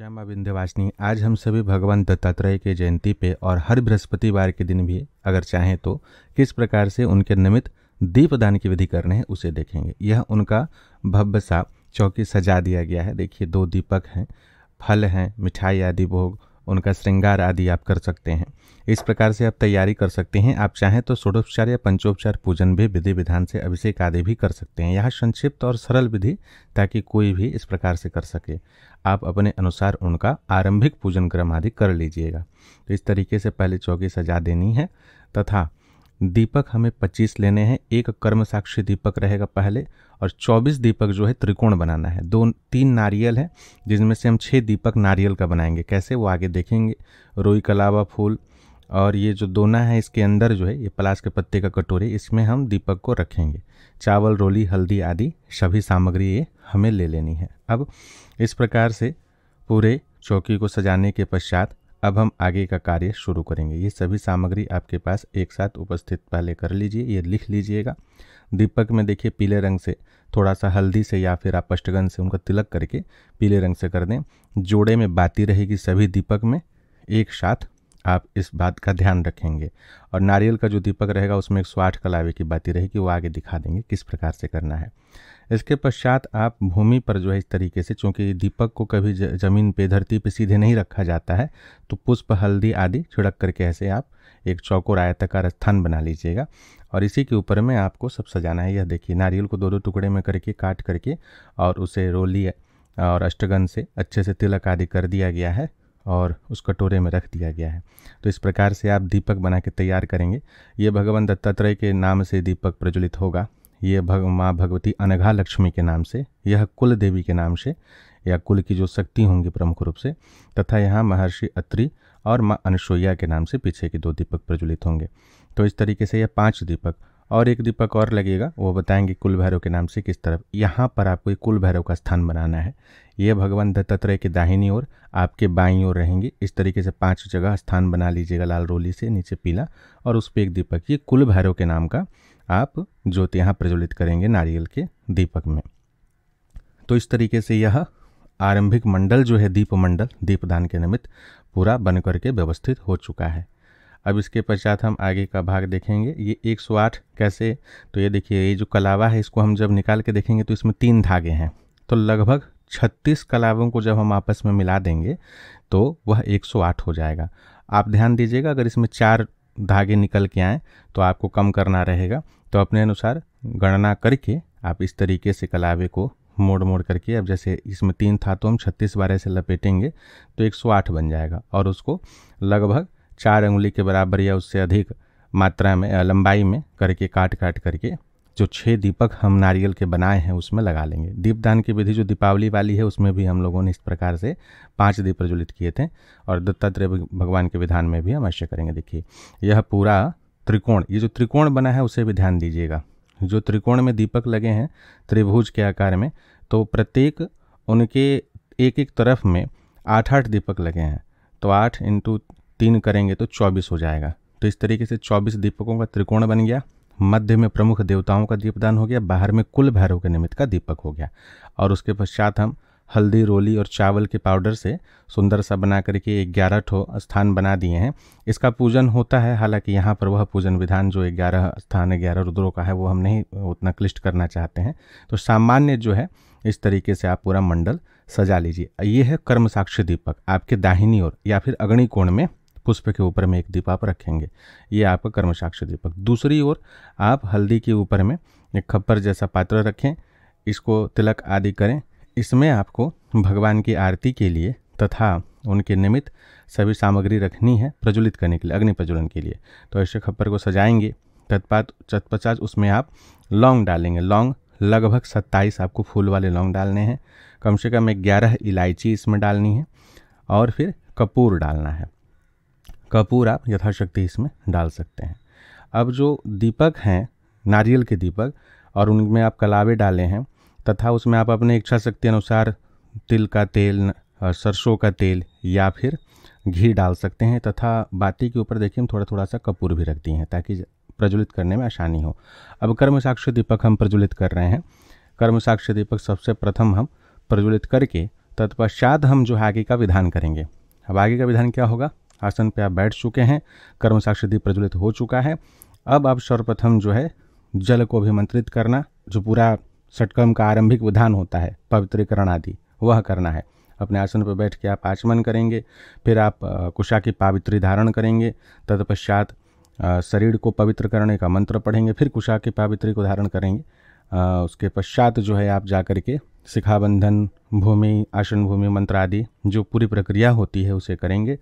जय माँ विंध्यवासिनी आज हम सभी भगवान दत्तात्रेय के जयंती पे और हर बृहस्पतिवार के दिन भी अगर चाहें तो किस प्रकार से उनके निमित्त दीपदान की विधि करने हैं उसे देखेंगे यह उनका भव्य सा चौकी सजा दिया गया है देखिए दो दीपक हैं फल हैं मिठाई आदि भोग उनका श्रृंगार आदि आप कर सकते हैं इस प्रकार से आप तैयारी कर सकते हैं आप चाहें तो षोडोपचार या पंचोपचार पूजन भी विधि विधान से अभिषेक आदि भी कर सकते हैं यह संक्षिप्त और सरल विधि ताकि कोई भी इस प्रकार से कर सके आप अपने अनुसार उनका आरंभिक पूजन क्रम आदि कर लीजिएगा तो इस तरीके से पहले चौकी सजा देनी है तथा दीपक हमें पच्चीस लेने हैं एक कर्म साक्षी दीपक रहेगा पहले और चौबीस दीपक जो है त्रिकोण बनाना है दो तीन नारियल है जिनमें से हम छः दीपक नारियल का बनाएंगे कैसे वो आगे देखेंगे रोई कलावा फूल और ये जो दोना है इसके अंदर जो है ये पलाश के पत्ते का कटोरी इसमें हम दीपक को रखेंगे चावल रोली हल्दी आदि सभी सामग्री ये हमें ले लेनी है अब इस प्रकार से पूरे चौकी को सजाने के पश्चात अब हम आगे का कार्य शुरू करेंगे ये सभी सामग्री आपके पास एक साथ उपस्थित पहले कर लीजिए ये लिख लीजिएगा दीपक में देखिए पीले रंग से थोड़ा सा हल्दी से या फिर आप अष्टगन से उनका तिलक करके पीले रंग से कर दें जोड़े में बाती रहेगी सभी दीपक में एक साथ आप इस बात का ध्यान रखेंगे और नारियल का जो दीपक रहेगा उसमें एक सौ आठ कलावे की बाती रहेगी वो आगे दिखा देंगे किस प्रकार से करना है इसके पश्चात आप भूमि पर जो है इस तरीके से चूँकि दीपक को कभी ज़मीन पे धरती पे सीधे नहीं रखा जाता है तो पुष्प हल्दी आदि छिड़क करके ऐसे आप एक चौकोर आयताकार स्थान बना लीजिएगा और इसी के ऊपर में आपको सब सजाना है यह देखिए नारियल को दो दो टुकड़े में करके काट करके और उसे रोली और अष्टगन से अच्छे से तिलक आदि कर दिया गया है और उस कटोरे में रख दिया गया है तो इस प्रकार से आप दीपक बना के तैयार करेंगे ये भगवान दत्तात्रेय के नाम से दीपक प्रज्वलित होगा ये भग माँ भगवती अनघा लक्ष्मी के नाम से यह कुल देवी के नाम से या कुल की जो शक्ति होंगी प्रमुख रूप से तथा यहाँ महर्षि अत्रि और माँ अनुसुईया के नाम से पीछे के दो दीपक प्रज्वलित होंगे तो इस तरीके से यह पाँच दीपक और एक दीपक और लगेगा वो बताएंगे कुल भैरव के नाम से किस तरफ यहाँ पर आपको कुल भैरव का स्थान बनाना है ये भगवान दत्तात्रेय के दाहिनी ओर आपके बाईं ओर रहेंगे इस तरीके से पांच जगह स्थान बना लीजिएगा लाल रोली से नीचे पीला और उस पर एक दीपक ये कुल भैरव के नाम का आप ज्योति यहाँ प्रज्वलित करेंगे नारियल के दीपक में तो इस तरीके से यह आरंभिक मंडल जो है दीप मंडल दीपदान के निमित्त पूरा बन करके व्यवस्थित हो चुका है अब इसके पश्चात हम आगे का भाग देखेंगे ये 108 कैसे तो ये देखिए ये जो कलावा है इसको हम जब निकाल के देखेंगे तो इसमें तीन धागे हैं तो लगभग 36 कलावों को जब हम आपस में मिला देंगे तो वह 108 हो जाएगा आप ध्यान दीजिएगा अगर इसमें चार धागे निकल के आएँ तो आपको कम करना रहेगा तो अपने अनुसार गणना करके आप इस तरीके से कलावे को मोड़ मोड़ करके अब जैसे इसमें तीन था तो हम छत्तीस बारह से लपेटेंगे तो 108 बन जाएगा और उसको लगभग चार उंगली के बराबर या उससे अधिक मात्रा में लंबाई में करके काट काट करके जो छः दीपक हम नारियल के बनाए हैं उसमें लगा लेंगे दीपदान की विधि जो दीपावली वाली है उसमें भी हम लोगों ने इस प्रकार से पांच दीप प्रज्वलित किए थे और दत्तात्रेय भगवान के विधान में भी हम अवश्य करेंगे देखिए यह पूरा त्रिकोण ये जो त्रिकोण बना है उसे भी ध्यान दीजिएगा जो त्रिकोण में दीपक लगे हैं त्रिभुज के आकार में तो प्रत्येक उनके एक एक तरफ में आठ आठ दीपक लगे हैं तो आठ इंटू तीन करेंगे तो चौबीस हो जाएगा तो इस तरीके से चौबीस दीपकों का त्रिकोण बन गया मध्य में प्रमुख देवताओं का दीपदान हो गया बाहर में कुल भैरव के निमित्त का दीपक हो गया और उसके पश्चात हम हल्दी रोली और चावल के पाउडर से सुंदर सा बना करके ग्यारह ठो स्थान बना दिए हैं इसका पूजन होता है हालांकि यहाँ पर वह पूजन विधान जो ग्यारह स्थान ग्यारह रुद्रों का है वो हम नहीं उतना क्लिष्ट करना चाहते हैं तो सामान्य जो है इस तरीके से आप पूरा मंडल सजा लीजिए ये है कर्म साक्षी दीपक आपके दाहिनी ओर या फिर अग्नि कोण में पुष्प के ऊपर में एक दीप आप रखेंगे ये आपका कर्मसाक्ष दीपक दूसरी ओर आप हल्दी के ऊपर में एक खप्पर जैसा पात्र रखें इसको तिलक आदि करें इसमें आपको भगवान की आरती के लिए तथा उनके निमित्त सभी सामग्री रखनी है प्रज्वलित करने के लिए अग्नि प्रज्वलन के लिए तो ऐसे खप्पर को सजाएंगे तत्पात चतपचाच उसमें आप लौंग डालेंगे लौंग लगभग सत्ताईस आपको फूल वाले लौंग डालने हैं कम से कम एक ग्यारह इलायची इसमें डालनी है और फिर कपूर डालना है कपूर आप यथाशक्ति इसमें डाल सकते हैं अब जो दीपक हैं नारियल के दीपक और उनमें आप कलावे डाले हैं तथा उसमें आप अपने इच्छा शक्ति अनुसार तिल का तेल सरसों का तेल या फिर घी डाल सकते हैं तथा बाती के ऊपर देखिए हम थोड़ा थोड़ा सा कपूर भी रख दिए हैं ताकि प्रज्वलित करने में आसानी हो अब कर्म साक्ष्य दीपक हम प्रज्वलित कर रहे हैं कर्म साक्ष्य दीपक सबसे प्रथम हम प्रज्वलित करके तत्पश्चात हम जो आगे का विधान करेंगे अब आगे का विधान क्या होगा आसन पे आप बैठ चुके हैं कर्म साक्षी दीप प्रज्वलित हो चुका है अब आप सर्वप्रथम जो है जल को अभिमंत्रित करना जो पूरा षटकर्म का आरंभिक विधान होता है पवित्रीकरण आदि वह करना है अपने आसन पर बैठ के आप आचमन करेंगे फिर आप कुशा की पावित्री धारण करेंगे तत्पश्चात शरीर को पवित्र करने का मंत्र पढ़ेंगे फिर कुशा की पावित्री को धारण करेंगे उसके पश्चात जो है आप जा कर के शिखाबंधन भूमि आसन भूमि मंत्र आदि जो पूरी प्रक्रिया होती है उसे करेंगे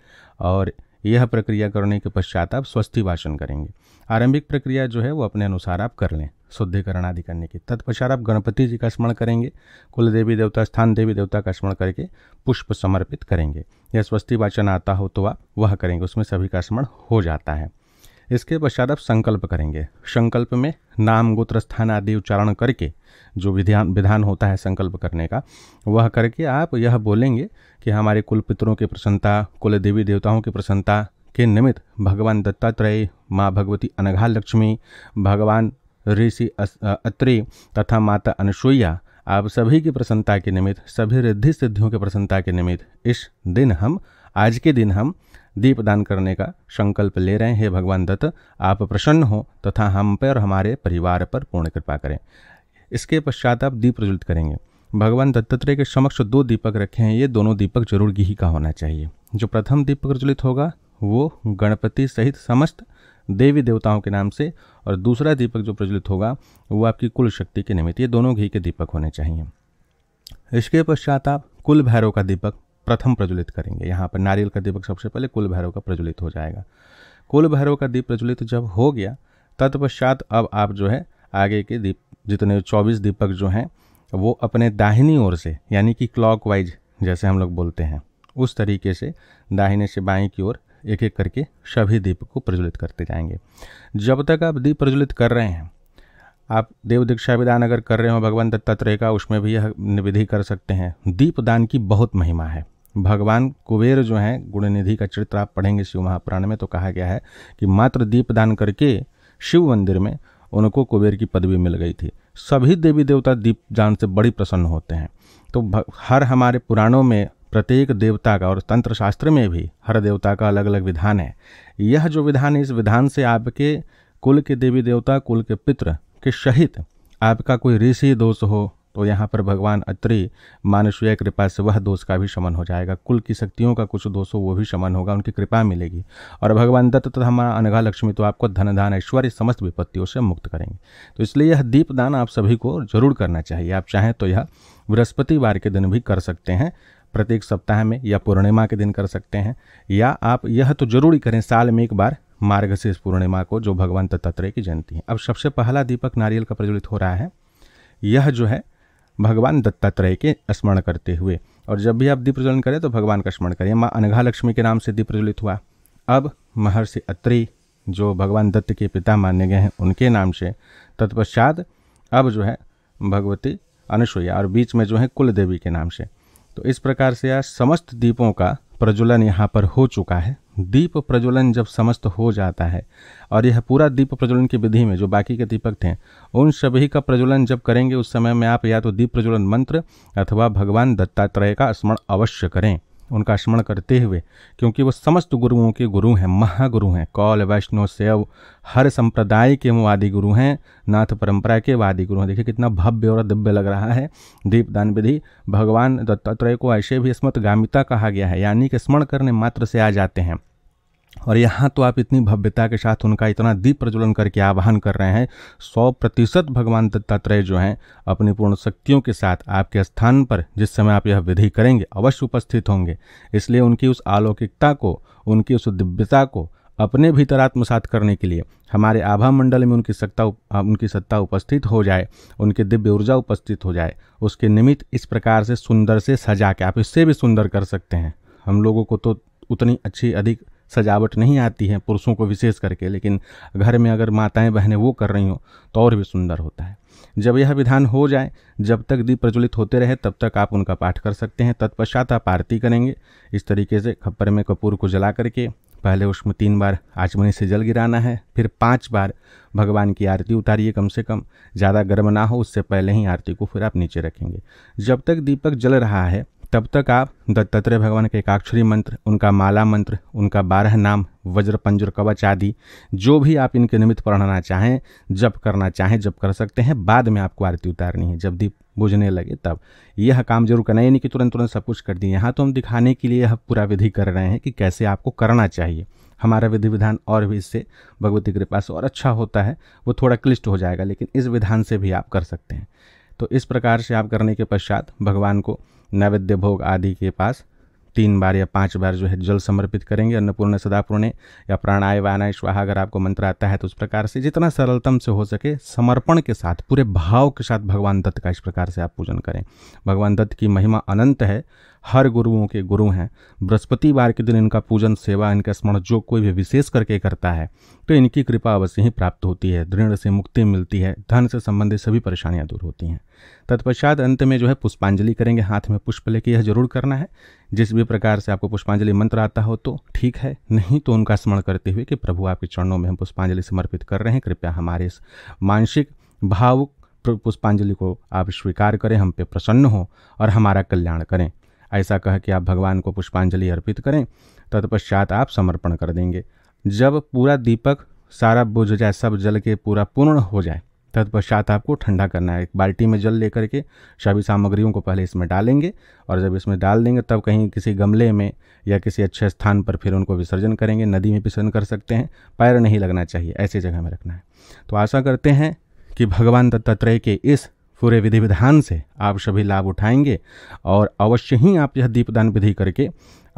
और यह प्रक्रिया करने के पश्चात आप स्वस्थि भाषण करेंगे आरंभिक प्रक्रिया जो है वो अपने अनुसार आप कर लें शुद्धिकरण आदि करने की तत्पश्चात आप गणपति जी का स्मरण करेंगे कुल देवी देवता स्थान देवी देवता का स्मरण करके पुष्प समर्पित करेंगे यह स्वस्थि वाचन आता हो तो आप वह करेंगे उसमें सभी का स्मरण हो जाता है इसके पश्चात आप संकल्प करेंगे संकल्प में नाम गोत्र स्थान आदि उच्चारण करके जो विधान विधान होता है संकल्प करने का वह करके आप यह बोलेंगे कि हमारे कुल पितरों की प्रसन्नता कुल देवी देवताओं की प्रसन्नता के निमित्त भगवान दत्तात्रेय माँ भगवती अनघा लक्ष्मी भगवान ऋषि अत्रि तथा माता अनसुईया आप सभी की प्रसन्नता के निमित्त सभी रिद्धि सिद्धियों की प्रसन्नता के निमित्त इस दिन हम आज के दिन हम दीप दान करने का संकल्प ले रहे हैं भगवान दत्त आप प्रसन्न हो तथा हम पर और हमारे परिवार पर पूर्ण कृपा करें इसके पश्चात आप दीप प्रज्वलित करेंगे भगवान दत्तात्रेय के समक्ष दो दीपक रखे हैं ये दोनों दीपक जरूर घी का होना चाहिए जो प्रथम दीपक प्रज्वलित होगा वो गणपति सहित समस्त देवी देवताओं के नाम से और दूसरा दीपक जो प्रज्वलित होगा वो आपकी कुल शक्ति के निमित्त ये दोनों घी के दीपक होने चाहिए इसके पश्चात आप कुल भैरव का दीपक प्रथम प्रज्वलित करेंगे यहाँ पर नारियल का दीपक सबसे पहले कुल भैरव का प्रज्वलित हो जाएगा कुल भैरव का दीप प्रज्वलित जब हो गया तत्पश्चात अब आप जो है आगे के दीप जितने चौबीस दीपक जो हैं वो अपने दाहिनी ओर से यानी कि क्लॉकवाइज जैसे हम लोग बोलते हैं उस तरीके से दाहिने से बाएं की ओर एक एक करके सभी दीप को प्रज्वलित करते जाएंगे जब तक आप दीप प्रज्वलित कर रहे हैं आप देव दीक्षा विदान अगर कर रहे हो भगवान दत्तात्रेय का उसमें भी यह निविधि कर सकते हैं दीपदान की बहुत महिमा है भगवान कुबेर जो हैं गुणनिधि का चरित्र आप पढ़ेंगे शिव महापुराण में तो कहा गया है कि मात्र दीपदान करके शिव मंदिर में उनको कुबेर की पदवी मिल गई थी सभी देवी देवता दीप दान से बड़ी प्रसन्न होते हैं तो हर हमारे पुराणों में प्रत्येक देवता का और तंत्र शास्त्र में भी हर देवता का अलग अलग विधान है यह जो विधान है इस विधान से आपके कुल के देवी देवता कुल के पित्र के सहित आपका कोई ऋषि दोष हो तो यहाँ पर भगवान अत्रि मानुष्य कृपा से वह दोष का भी शमन हो जाएगा कुल की शक्तियों का कुछ दोष हो वो भी शमन होगा उनकी कृपा मिलेगी और भगवान दत्त तथा माँ अनघा लक्ष्मी तो आपको धन धान ऐश्वर्य समस्त विपत्तियों से मुक्त करेंगे तो इसलिए यह दीपदान आप सभी को जरूर करना चाहिए आप चाहें तो यह बृहस्पतिवार के दिन भी कर सकते हैं प्रत्येक सप्ताह में या पूर्णिमा के दिन कर सकते हैं या आप यह तो जरूरी करें साल में एक बार मार्ग से इस पूर्णिमा को जो भगवान दत्तात्रेय की जयंती है अब सबसे पहला दीपक नारियल का प्रज्वलित हो रहा है यह जो है भगवान दत्तात्रेय के स्मरण करते हुए और जब भी आप दीप प्रज्वलन करें तो भगवान का स्मरण करें माँ अनघा लक्ष्मी के नाम से दीप प्रज्वलित हुआ अब महर्षि अत्रि जो भगवान दत्त के पिता माने गए हैं उनके नाम से तत्पश्चात अब जो है भगवती अनुसुईया और बीच में जो है कुल देवी के नाम से तो इस प्रकार से आज समस्त दीपों का प्रज्वलन यहाँ पर हो चुका है दीप प्रज्वलन जब समस्त हो जाता है और यह पूरा दीप प्रज्वलन की विधि में जो बाकी के दीपक थे उन सभी का प्रज्वलन जब करेंगे उस समय में आप या तो दीप प्रज्वलन मंत्र अथवा भगवान दत्तात्रेय का स्मरण अवश्य करें उनका स्मरण करते हुए क्योंकि वो समस्त गुरुओं के गुरु हैं महागुरु हैं कौल वैष्णव सेव हर संप्रदाय के वो वादी गुरु हैं नाथ परंपरा के वादी गुरु हैं देखिए कितना भव्य और दिव्य लग रहा है दीपदान विधि भगवान दत्तात्रेय को ऐसे भी स्मृतगामिता कहा गया है यानी कि स्मरण करने मात्र से आ जाते हैं और यहाँ तो आप इतनी भव्यता के साथ उनका इतना दीप प्रज्वलन करके आह्वान कर रहे हैं सौ प्रतिशत भगवान दत्तात्रेय जो हैं अपनी पूर्ण शक्तियों के साथ आपके स्थान पर जिस समय आप यह विधि करेंगे अवश्य उपस्थित होंगे इसलिए उनकी उस अलौकिकता को उनकी उस दिव्यता को अपने भीतर आत्मसात करने के लिए हमारे आभा मंडल में उनकी सत्ता उनकी सत्ता उपस्थित हो जाए उनके दिव्य ऊर्जा उपस्थित हो जाए उसके निमित्त इस प्रकार से सुंदर से सजा के आप इससे भी सुंदर कर सकते हैं हम लोगों को तो उतनी अच्छी अधिक सजावट नहीं आती है पुरुषों को विशेष करके लेकिन घर में अगर माताएं बहनें वो कर रही हों तो और भी सुंदर होता है जब यह विधान हो जाए जब तक दीप प्रज्वलित होते रहे तब तक आप उनका पाठ कर सकते हैं तत्पश्चात आप आरती करेंगे इस तरीके से खप्पर में कपूर को जला करके पहले उसमें तीन बार आचमनी से जल गिराना है फिर पाँच बार भगवान की आरती उतारिए कम से कम ज़्यादा गर्म ना हो उससे पहले ही आरती को फिर आप नीचे रखेंगे जब तक दीपक जल रहा है तब तक आप दत्तात्रेय भगवान के एकाक्षरी मंत्र उनका माला मंत्र उनका बारह नाम वज्र पंजुर कवच आदि जो भी आप इनके निमित्त पढ़ना चाहें जप करना चाहें जप कर सकते हैं बाद में आपको आरती उतारनी है जब दीप बुझने लगे तब यह काम जरूर करना यानी कि तुरंत तुरंत सब कुछ कर दिए यहाँ तो हम दिखाने के लिए यह पूरा विधि कर रहे हैं कि कैसे आपको करना चाहिए हमारा विधि विधान और भी इससे भगवती कृपा से और अच्छा होता है वो थोड़ा क्लिष्ट हो जाएगा लेकिन इस विधान से भी आप कर सकते हैं तो इस प्रकार से आप करने के पश्चात भगवान को नैवेद्य भोग आदि के पास तीन बार या पांच बार जो है जल समर्पित करेंगे अन्नपूर्ण सदापूर्ण या प्राणाय वानाय स्वाहा अगर आपको मंत्र आता है तो उस प्रकार से जितना सरलतम से हो सके समर्पण के साथ पूरे भाव के साथ भगवान दत्त का इस प्रकार से आप पूजन करें भगवान दत्त की महिमा अनंत है हर गुरुओं के गुरु हैं बृहस्पतिवार के दिन इनका पूजन सेवा इनका स्मरण जो कोई भी विशेष करके करता है तो इनकी कृपा अवश्य ही प्राप्त होती है दृढ़ से मुक्ति मिलती है धन से संबंधित सभी परेशानियाँ दूर होती हैं तत्पश्चात अंत में जो है पुष्पांजलि करेंगे हाथ में पुष्प लेके यह जरूर करना है जिस भी प्रकार से आपको पुष्पांजलि मंत्र आता हो तो ठीक है नहीं तो उनका स्मरण करते हुए कि प्रभु आपके चरणों में हम पुष्पांजलि समर्पित कर रहे हैं कृपया हमारे इस मानसिक भाव पुष्पांजलि को आप स्वीकार करें हम पे प्रसन्न हो और हमारा कल्याण करें ऐसा कह के आप भगवान को पुष्पांजलि अर्पित करें तत्पश्चात आप समर्पण कर देंगे जब पूरा दीपक सारा बुझ जाए सब जल के पूरा पूर्ण हो जाए तत्पश्चात आपको ठंडा करना है एक बाल्टी में जल लेकर के सभी सामग्रियों को पहले इसमें डालेंगे और जब इसमें डाल देंगे तब कहीं किसी गमले में या किसी अच्छे स्थान पर फिर उनको विसर्जन करेंगे नदी में विसर्जन कर सकते हैं पैर नहीं लगना चाहिए ऐसी जगह में रखना है तो आशा करते हैं कि भगवान दत्तात्रेय के इस पूरे विधि विधान से आप सभी लाभ उठाएंगे और अवश्य ही आप यह दीपदान विधि करके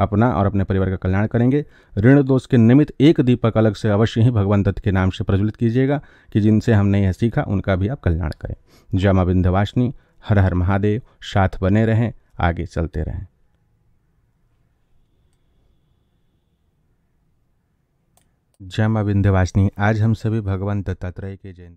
अपना और अपने परिवार का कल्याण करेंगे ऋण दोष के निमित्त एक दीपक अलग से अवश्य ही भगवान दत्त के नाम से प्रज्वलित कीजिएगा कि जिनसे हमने यह सीखा उनका भी आप कल्याण करें जमा बिंदवाशनी हर हर महादेव साथ बने रहें आगे चलते रहें जय माँ विंध्यवासिनी आज हम सभी भगवान दत्तात्रेय के जयंती